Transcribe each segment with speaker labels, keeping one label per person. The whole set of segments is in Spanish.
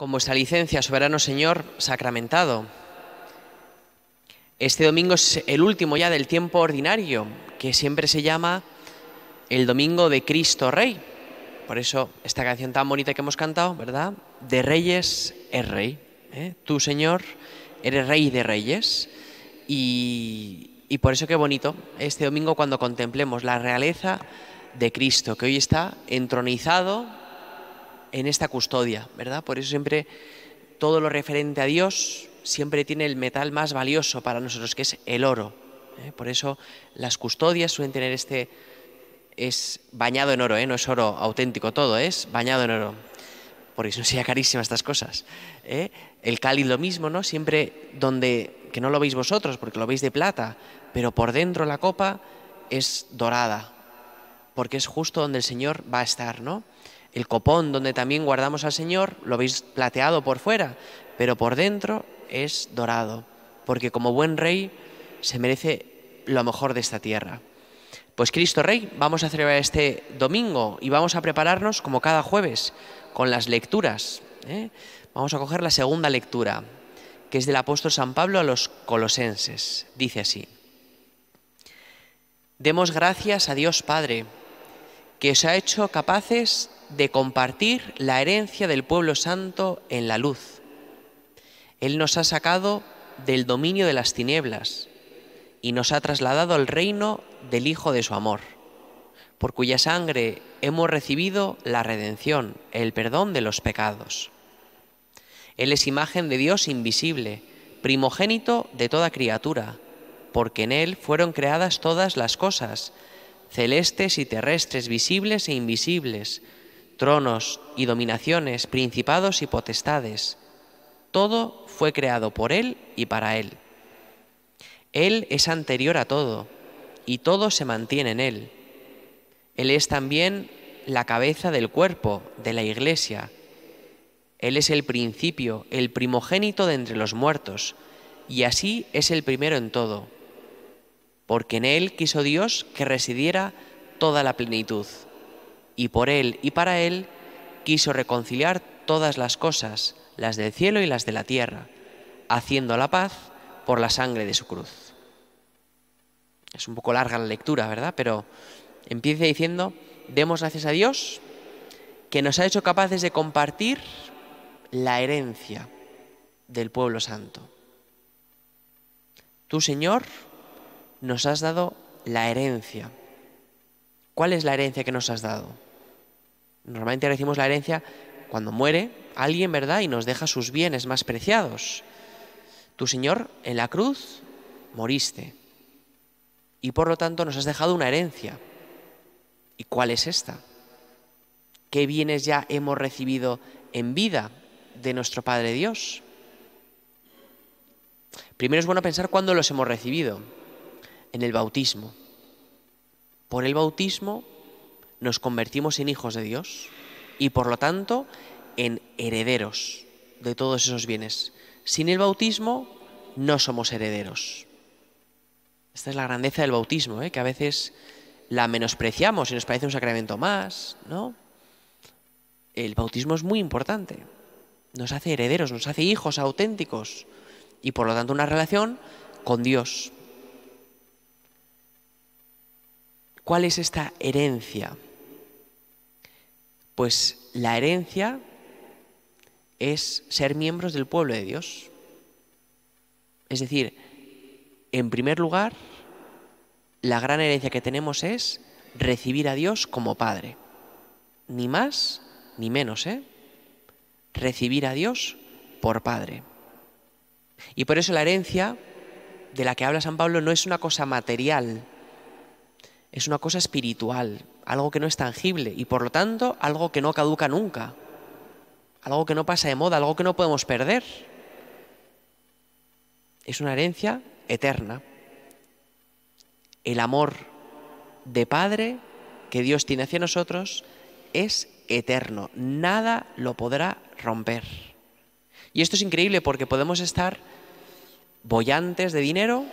Speaker 1: con vuestra licencia, soberano Señor, sacramentado. Este domingo es el último ya del tiempo ordinario, que siempre se llama el Domingo de Cristo Rey. Por eso esta canción tan bonita que hemos cantado, ¿verdad? De reyes es rey. ¿eh? Tú, Señor, eres rey de reyes. Y, y por eso qué bonito este domingo cuando contemplemos la realeza de Cristo, que hoy está entronizado en esta custodia, ¿verdad? Por eso siempre todo lo referente a Dios siempre tiene el metal más valioso para nosotros, que es el oro. ¿eh? Por eso las custodias suelen tener este... Es bañado en oro, ¿eh? no es oro auténtico todo, es bañado en oro Por eso no sería carísimas estas cosas. ¿eh? El cáliz lo mismo, ¿no? Siempre donde, que no lo veis vosotros, porque lo veis de plata, pero por dentro la copa es dorada, porque es justo donde el Señor va a estar, ¿no? El copón donde también guardamos al Señor lo veis plateado por fuera, pero por dentro es dorado, porque como buen rey se merece lo mejor de esta tierra. Pues Cristo Rey, vamos a celebrar este domingo y vamos a prepararnos como cada jueves con las lecturas. ¿eh? Vamos a coger la segunda lectura, que es del apóstol San Pablo a los colosenses. Dice así, demos gracias a Dios Padre, que os ha hecho capaces de compartir la herencia del pueblo santo en la luz. Él nos ha sacado del dominio de las tinieblas y nos ha trasladado al reino del Hijo de su amor, por cuya sangre hemos recibido la redención, el perdón de los pecados. Él es imagen de Dios invisible, primogénito de toda criatura, porque en Él fueron creadas todas las cosas, celestes y terrestres, visibles e invisibles, tronos y dominaciones, principados y potestades. Todo fue creado por Él y para Él. Él es anterior a todo, y todo se mantiene en Él. Él es también la cabeza del cuerpo, de la iglesia. Él es el principio, el primogénito de entre los muertos, y así es el primero en todo, porque en Él quiso Dios que residiera toda la plenitud y por él y para él quiso reconciliar todas las cosas, las del cielo y las de la tierra, haciendo la paz por la sangre de su cruz. Es un poco larga la lectura, ¿verdad? Pero empieza diciendo, demos gracias a Dios que nos ha hecho capaces de compartir la herencia del pueblo santo. Tú, Señor, nos has dado la herencia. ¿Cuál es la herencia que nos has dado? Normalmente recibimos la herencia cuando muere alguien, ¿verdad? Y nos deja sus bienes más preciados. Tu Señor, en la cruz, moriste. Y por lo tanto nos has dejado una herencia. ¿Y cuál es esta? ¿Qué bienes ya hemos recibido en vida de nuestro Padre Dios? Primero es bueno pensar cuándo los hemos recibido. En el bautismo. Por el bautismo nos convertimos en hijos de Dios y por lo tanto en herederos de todos esos bienes. Sin el bautismo no somos herederos. Esta es la grandeza del bautismo, ¿eh? que a veces la menospreciamos y nos parece un sacramento más, ¿no? El bautismo es muy importante. Nos hace herederos, nos hace hijos auténticos y por lo tanto una relación con Dios. ¿Cuál es esta herencia? Pues la herencia es ser miembros del pueblo de Dios. Es decir, en primer lugar, la gran herencia que tenemos es recibir a Dios como Padre. Ni más ni menos, ¿eh? Recibir a Dios por Padre. Y por eso la herencia de la que habla San Pablo no es una cosa material, es una cosa espiritual, algo que no es tangible y por lo tanto algo que no caduca nunca, algo que no pasa de moda, algo que no podemos perder. Es una herencia eterna. El amor de Padre que Dios tiene hacia nosotros es eterno, nada lo podrá romper. Y esto es increíble porque podemos estar bollantes de dinero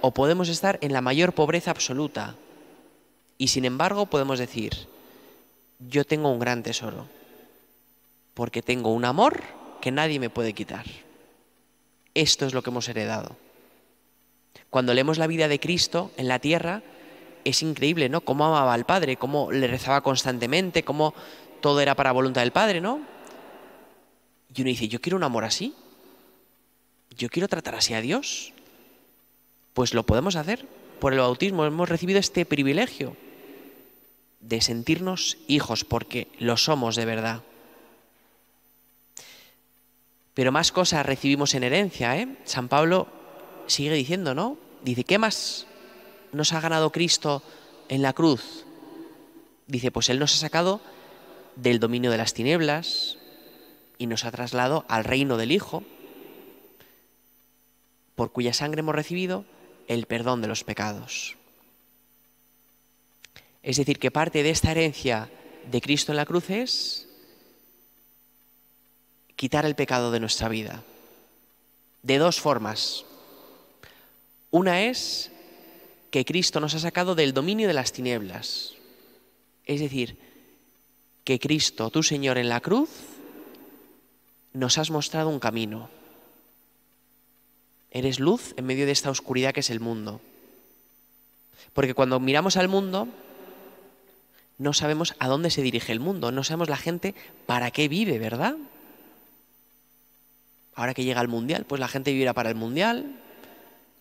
Speaker 1: o podemos estar en la mayor pobreza absoluta, y sin embargo podemos decir, yo tengo un gran tesoro, porque tengo un amor que nadie me puede quitar. Esto es lo que hemos heredado. Cuando leemos la vida de Cristo en la tierra, es increíble, ¿no? Cómo amaba al Padre, cómo le rezaba constantemente, cómo todo era para voluntad del Padre, ¿no? Y uno dice, yo quiero un amor así. Yo quiero tratar así a Dios. Pues lo podemos hacer. Por el bautismo hemos recibido este privilegio de sentirnos hijos, porque lo somos de verdad. Pero más cosas recibimos en herencia, ¿eh? San Pablo sigue diciendo, ¿no? Dice, ¿qué más nos ha ganado Cristo en la cruz? Dice, pues Él nos ha sacado del dominio de las tinieblas y nos ha trasladado al reino del Hijo, por cuya sangre hemos recibido el perdón de los pecados. Es decir, que parte de esta herencia de Cristo en la cruz es quitar el pecado de nuestra vida. De dos formas. Una es que Cristo nos ha sacado del dominio de las tinieblas. Es decir, que Cristo, tu Señor en la cruz, nos has mostrado un camino. Eres luz en medio de esta oscuridad que es el mundo. Porque cuando miramos al mundo, no sabemos a dónde se dirige el mundo, no sabemos la gente para qué vive, ¿verdad? Ahora que llega el mundial, pues la gente vivirá para el mundial,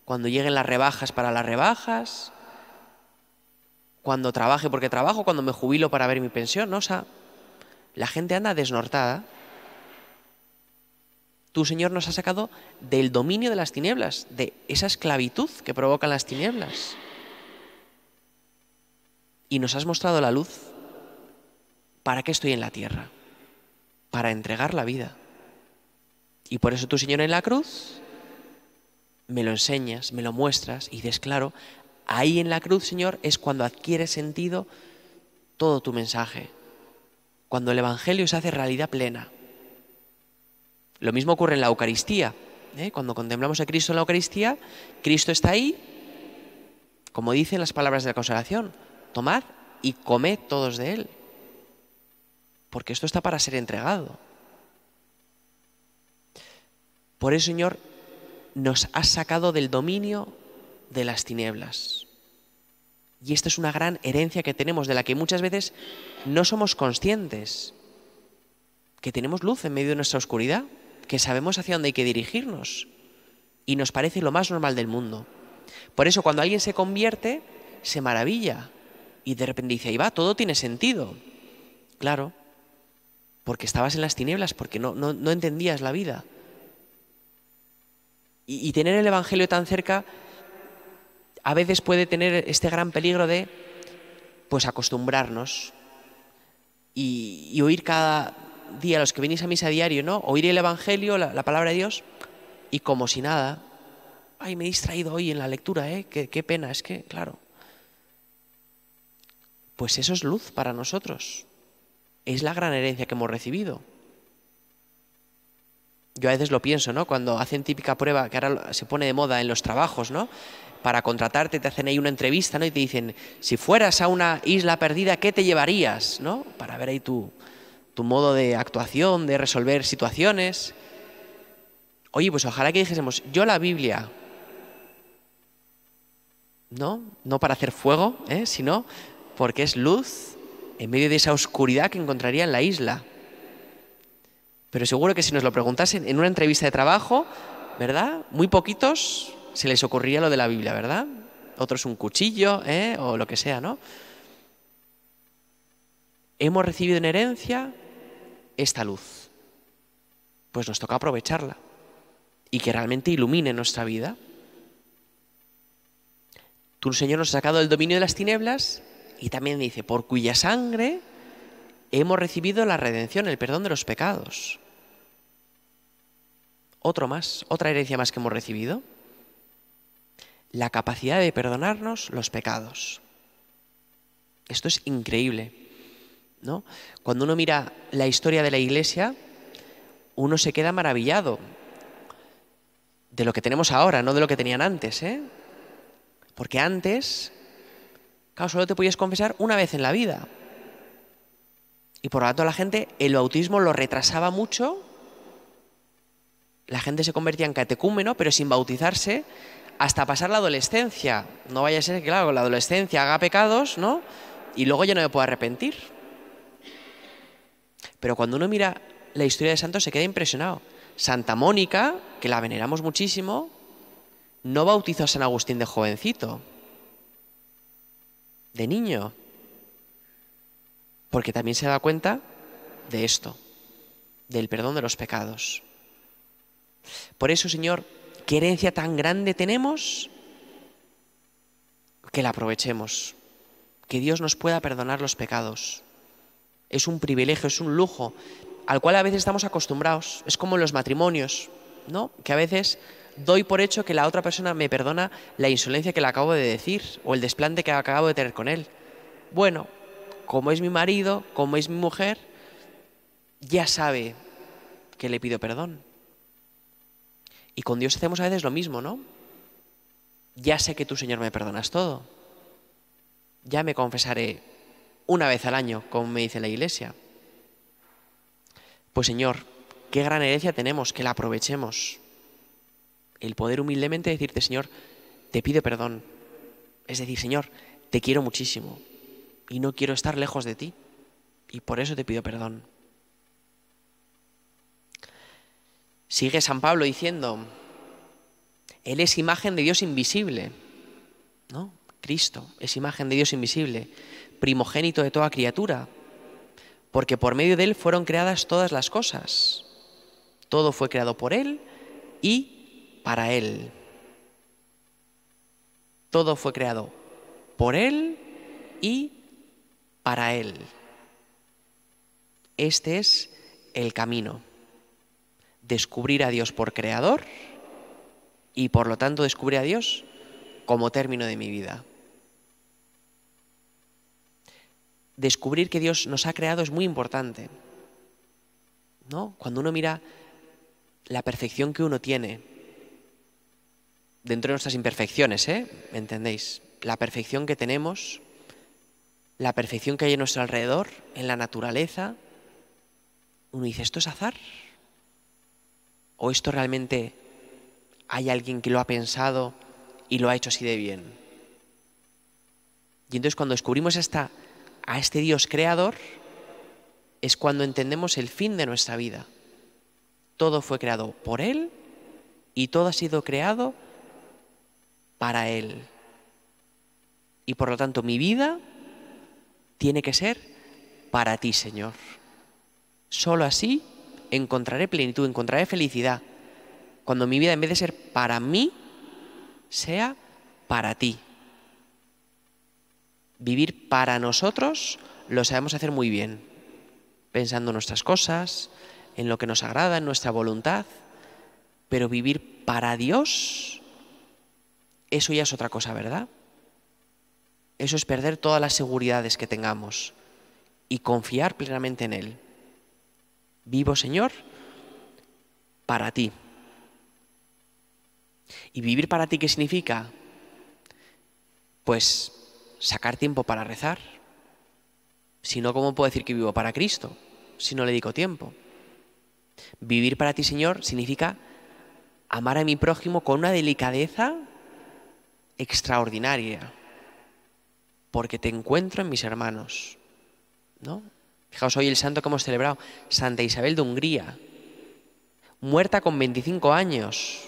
Speaker 1: cuando lleguen las rebajas para las rebajas, cuando trabaje porque trabajo, cuando me jubilo para ver mi pensión, ¿no? O sea, la gente anda desnortada. Tu Señor, nos ha sacado del dominio de las tinieblas, de esa esclavitud que provocan las tinieblas y nos has mostrado la luz, ¿para qué estoy en la tierra? Para entregar la vida. Y por eso tu Señor en la cruz me lo enseñas, me lo muestras y dices, claro, ahí en la cruz, Señor, es cuando adquiere sentido todo tu mensaje, cuando el Evangelio se hace realidad plena. Lo mismo ocurre en la Eucaristía. ¿eh? Cuando contemplamos a Cristo en la Eucaristía, Cristo está ahí, como dicen las palabras de la consolación, tomad y comed todos de él, porque esto está para ser entregado. Por eso, Señor, nos ha sacado del dominio de las tinieblas. Y esta es una gran herencia que tenemos, de la que muchas veces no somos conscientes, que tenemos luz en medio de nuestra oscuridad, que sabemos hacia dónde hay que dirigirnos, y nos parece lo más normal del mundo. Por eso cuando alguien se convierte, se maravilla, y de repente dice, ahí va, todo tiene sentido. Claro, porque estabas en las tinieblas, porque no, entendías la vida. Y, tener el Evangelio tan cerca a veces puede tener este gran peligro de pues acostumbrarnos y, oír cada día, los que venís a misa diario, ¿no? Oír el Evangelio, la, palabra de Dios, y como si nada, ay, me he distraído hoy en la lectura, ¿eh? qué pena, es que, claro. Pues eso es luz para nosotros. Es la gran herencia que hemos recibido. Yo a veces lo pienso, ¿no? Cuando hacen típica prueba que ahora se pone de moda en los trabajos, ¿no? Para contratarte te hacen ahí una entrevista, ¿no? Y te dicen, si fueras a una isla perdida, ¿qué te llevarías, ¿no? Para ver ahí tu, tu modo de actuación, de resolver situaciones. Oye, pues ojalá que dijésemos, yo la Biblia, ¿no? No para hacer fuego, ¿eh? sino porque es luz en medio de esa oscuridad que encontraría en la isla. Pero seguro que si nos lo preguntasen en una entrevista de trabajo, ¿verdad? Muy poquitos se les ocurría lo de la Biblia, ¿verdad? Otros un cuchillo ¿eh? o lo que sea, ¿no? Hemos recibido en herencia esta luz. Pues nos toca aprovecharla y que realmente ilumine nuestra vida. Tú, Señor, nos has sacado del dominio de las tinieblas y también dice, por cuya sangre hemos recibido la redención, el perdón de los pecados. Otro más, otra herencia más que hemos recibido. La capacidad de perdonarnos los pecados. Esto es increíble. ¿no? Cuando uno mira la historia de la Iglesia, uno se queda maravillado de lo que tenemos ahora, no de lo que tenían antes. ¿eh? Porque antes Claro, solo te podías confesar una vez en la vida. Y por lo tanto la gente, el bautismo lo retrasaba mucho. La gente se convertía en catecúmeno, pero sin bautizarse hasta pasar la adolescencia. No vaya a ser que, claro, la adolescencia haga pecados, ¿no? Y luego ya no me pueda arrepentir. Pero cuando uno mira la historia de santos se queda impresionado. Santa Mónica, que la veneramos muchísimo, no bautizó a San Agustín de jovencito de niño, porque también se da cuenta de esto, del perdón de los pecados. Por eso, Señor, qué herencia tan grande tenemos, que la aprovechemos, que Dios nos pueda perdonar los pecados. Es un privilegio, es un lujo, al cual a veces estamos acostumbrados. Es como en los matrimonios, ¿no? Que a veces doy por hecho que la otra persona me perdona la insolencia que le acabo de decir o el desplante que acabo de tener con él. Bueno, como es mi marido, como es mi mujer, ya sabe que le pido perdón. Y con Dios hacemos a veces lo mismo, ¿no? Ya sé que tú, Señor, me perdonas todo. Ya me confesaré una vez al año, como me dice la Iglesia. Pues Señor, qué gran herencia tenemos, que la aprovechemos el poder humildemente decirte, Señor, te pido perdón. Es decir, Señor, te quiero muchísimo y no quiero estar lejos de ti y por eso te pido perdón. Sigue San Pablo diciendo, Él es imagen de Dios invisible, ¿no? Cristo es imagen de Dios invisible, primogénito de toda criatura, porque por medio de Él fueron creadas todas las cosas. Todo fue creado por Él y para Él. Todo fue creado por Él y para Él. Este es el camino. Descubrir a Dios por creador y por lo tanto descubrir a Dios como término de mi vida. Descubrir que Dios nos ha creado es muy importante. ¿No? Cuando uno mira la perfección que uno tiene, dentro de nuestras imperfecciones, ¿eh? ¿Entendéis? La perfección que tenemos, la perfección que hay en nuestro alrededor, en la naturaleza. Uno dice, ¿esto es azar? ¿O esto realmente hay alguien que lo ha pensado y lo ha hecho así de bien? Y entonces cuando descubrimos esta, a este Dios creador, es cuando entendemos el fin de nuestra vida. Todo fue creado por Él y todo ha sido creado para Él. Y por lo tanto mi vida tiene que ser para ti, Señor. Solo así encontraré plenitud, encontraré felicidad. Cuando mi vida en vez de ser para mí, sea para ti. Vivir para nosotros lo sabemos hacer muy bien, pensando en nuestras cosas, en lo que nos agrada, en nuestra voluntad, pero vivir para Dios eso ya es otra cosa, ¿verdad? Eso es perder todas las seguridades que tengamos y confiar plenamente en Él. Vivo, Señor, para ti. ¿Y vivir para ti qué significa? Pues sacar tiempo para rezar. Si no, ¿cómo puedo decir que vivo para Cristo si no le dedico tiempo? Vivir para ti, Señor, significa amar a mi prójimo con una delicadeza extraordinaria, porque te encuentro en mis hermanos. ¿No? Fijaos hoy el santo que hemos celebrado, Santa Isabel de Hungría, muerta con 25 años.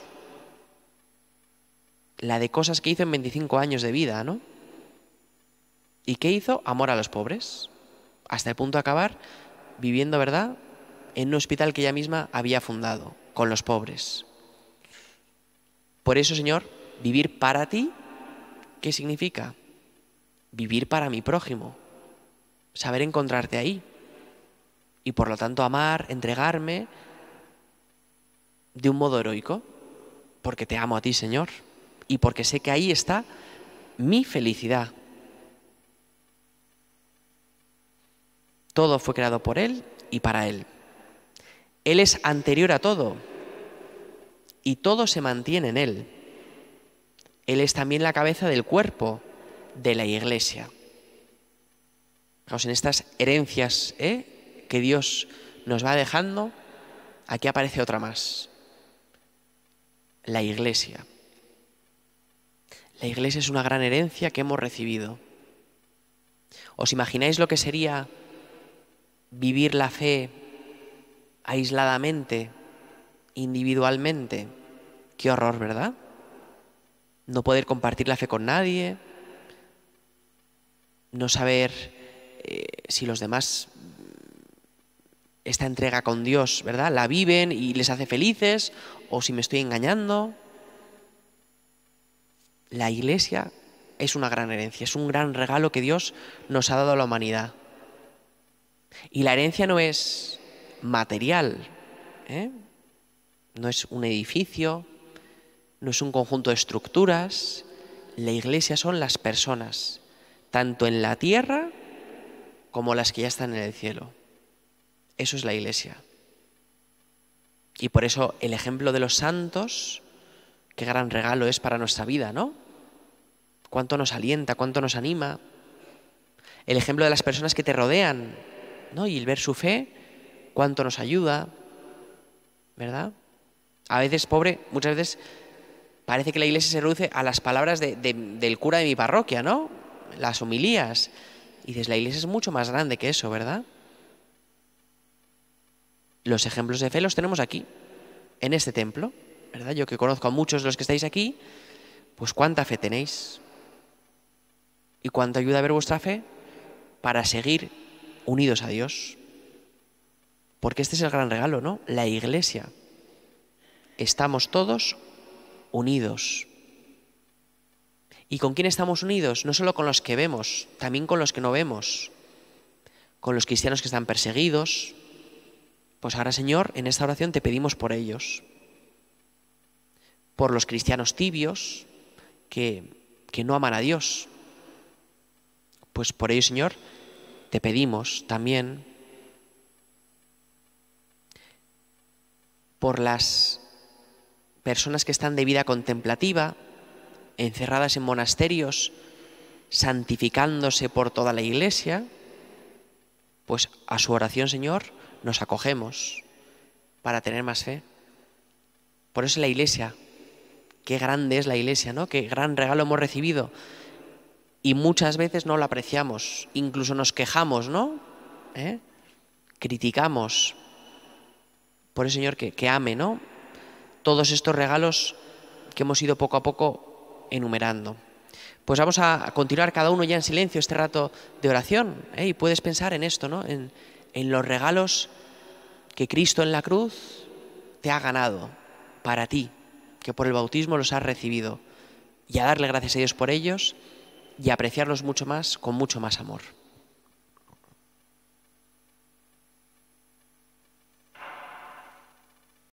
Speaker 1: La de cosas que hizo en 25 años de vida, ¿no? ¿Y qué hizo? Amor a los pobres. Hasta el punto de acabar viviendo, ¿verdad?, en un hospital que ella misma había fundado, con los pobres. Por eso, Señor, Vivir para ti, ¿qué significa? Vivir para mi prójimo. Saber encontrarte ahí. Y por lo tanto amar, entregarme de un modo heroico. Porque te amo a ti, Señor. Y porque sé que ahí está mi felicidad. Todo fue creado por Él y para Él. Él es anterior a todo y todo se mantiene en Él. Él es también la cabeza del cuerpo de la iglesia. en estas herencias ¿eh? que Dios nos va dejando, aquí aparece otra más. La iglesia. La iglesia es una gran herencia que hemos recibido. ¿Os imagináis lo que sería vivir la fe aisladamente, individualmente? Qué horror, ¿verdad? no poder compartir la fe con nadie, no saber eh, si los demás esta entrega con Dios, ¿verdad? La viven y les hace felices o si me estoy engañando. La iglesia es una gran herencia, es un gran regalo que Dios nos ha dado a la humanidad. Y la herencia no es material, ¿eh? no es un edificio, no es un conjunto de estructuras, la iglesia son las personas, tanto en la tierra como las que ya están en el cielo. Eso es la iglesia. Y por eso el ejemplo de los santos, qué gran regalo es para nuestra vida, ¿no? Cuánto nos alienta, cuánto nos anima. El ejemplo de las personas que te rodean, ¿no? Y el ver su fe, cuánto nos ayuda, ¿verdad? A veces, pobre, muchas veces parece que la iglesia se reduce a las palabras del cura de mi parroquia, ¿no? Las homilías. Y dices, la iglesia es mucho más grande que eso, ¿verdad? Los ejemplos de fe los tenemos aquí, en este templo, ¿verdad? Yo que conozco a muchos de los que estáis aquí, pues cuánta fe tenéis. Y cuánto ayuda a ver vuestra fe para seguir unidos a Dios. Porque este es el gran regalo, ¿no? La iglesia. Estamos todos unidos. ¿Y con quién estamos unidos? No solo con los que vemos, también con los que no vemos, con los cristianos que están perseguidos. Pues ahora, Señor, en esta oración te pedimos por ellos, por los cristianos tibios que, que no aman a Dios. Pues por ellos, Señor, te pedimos también por las personas que están de vida contemplativa, encerradas en monasterios, santificándose por toda la iglesia, pues a su oración, Señor, nos acogemos para tener más fe. Por eso la iglesia, qué grande es la iglesia, ¿no? Qué gran regalo hemos recibido. Y muchas veces no lo apreciamos, incluso nos quejamos, ¿no? ¿Eh? Criticamos. Por eso, Señor, que, que ame, ¿no? todos estos regalos que hemos ido poco a poco enumerando. Pues vamos a continuar cada uno ya en silencio este rato de oración ¿eh? y puedes pensar en esto, ¿no? En, en los regalos que Cristo en la cruz te ha ganado para ti, que por el bautismo los has recibido, y a darle gracias a Dios por ellos y a apreciarlos mucho más, con mucho más amor.